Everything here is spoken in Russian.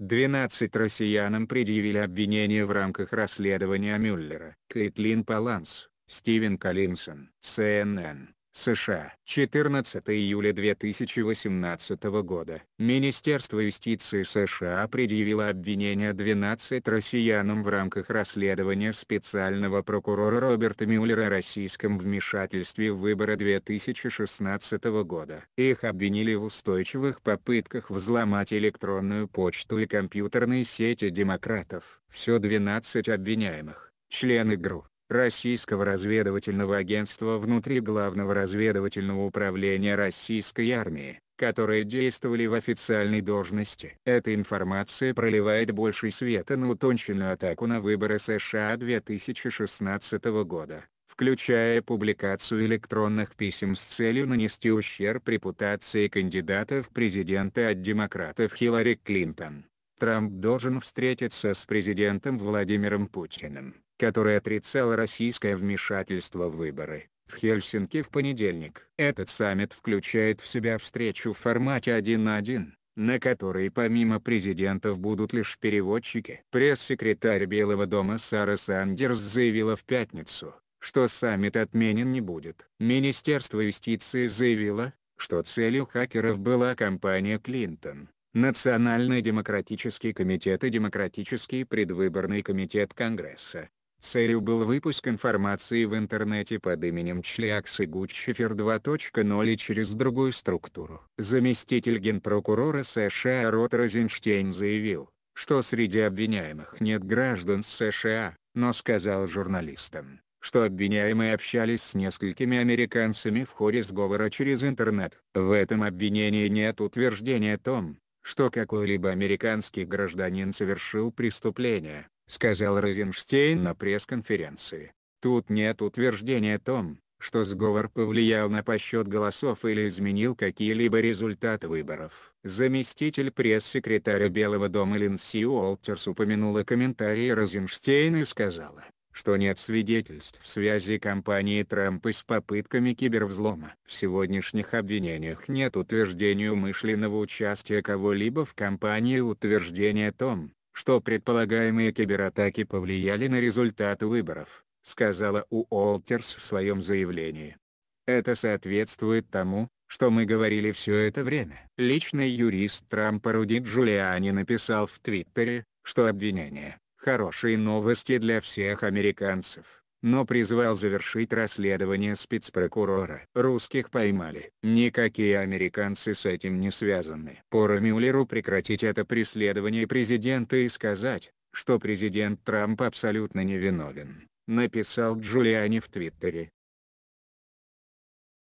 12 россиянам предъявили обвинения в рамках расследования Мюллера. Кейтлин Паланс, Стивен Коллинсон, CNN США. 14 июля 2018 года. Министерство юстиции США предъявило обвинение 12 россиянам в рамках расследования специального прокурора Роберта Мюллера о российском вмешательстве в выборы 2016 года. Их обвинили в устойчивых попытках взломать электронную почту и компьютерные сети демократов. Все 12 обвиняемых члены ГРУ, Российского разведывательного агентства внутри Главного разведывательного управления Российской армии, которые действовали в официальной должности. Эта информация проливает больше света на утонченную атаку на выборы США 2016 года включая публикацию электронных писем с целью нанести ущерб репутации кандидата в президенты от демократов Хиллари Клинтон. Трамп должен встретиться с президентом Владимиром Путиным которая отрицала российское вмешательство в выборы в Хельсинки в понедельник. Этот саммит включает в себя встречу в формате один на один, на которой помимо президентов будут лишь переводчики. Пресс-секретарь Белого дома Сара Сандерс заявила в пятницу, что саммит отменен не будет. Министерство юстиции заявило, что целью хакеров была компания Клинтон. Национальный демократический комитет и Демократический предвыборный комитет Конгресса. Целью был выпуск информации в интернете под именем Члякс и Гуччифер 2.0 и через другую структуру. Заместитель генпрокурора США Рот Розенштейн заявил, что среди обвиняемых нет граждан США, но сказал журналистам, что обвиняемые общались с несколькими американцами в ходе сговора через интернет. В этом обвинении нет утверждения о том, что какой-либо американский гражданин совершил преступление, сказал Розенштейн на пресс-конференции. Тут нет утверждения о том, что сговор повлиял на подсчет голосов или изменил какие-либо результаты выборов. Заместитель пресс-секретаря Белого дома Линси Уолтерс упомянула комментарии Розенштейна и сказала, что нет свидетельств в связи кампании Трампа с попытками кибервзлома. В сегодняшних обвинениях нет утверждения умышленного участия кого-либо в кампании и утверждения о том, что предполагаемые кибератаки повлияли на результаты выборов, сказала Уолтерс в своем заявлении. Это соответствует тому, что мы говорили все это время. Личный юрист Трампа Руди Джулиани написал в Твиттере, что обвинение – хорошие новости для всех американцев но призвал завершить расследование спецпрокурора. Русских поймали. Никакие американцы с этим не связаны. Пора Мюллеру прекратить это преследование президента и сказать, что президент Трамп абсолютно невиновен, написал Джулиани в Твиттере.